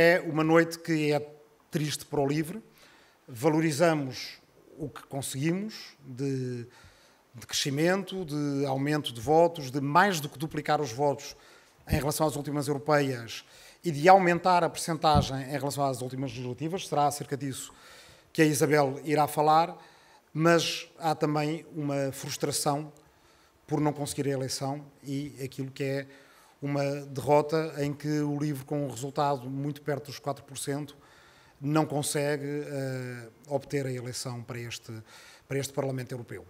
É uma noite que é triste para o livre. Valorizamos o que conseguimos de, de crescimento, de aumento de votos, de mais do que duplicar os votos em relação às últimas europeias e de aumentar a percentagem em relação às últimas legislativas. Será acerca disso que a Isabel irá falar, mas há também uma frustração por não conseguir a eleição e aquilo que é uma derrota em que o livro, com um resultado muito perto dos 4%, não consegue uh, obter a eleição para este, para este Parlamento Europeu.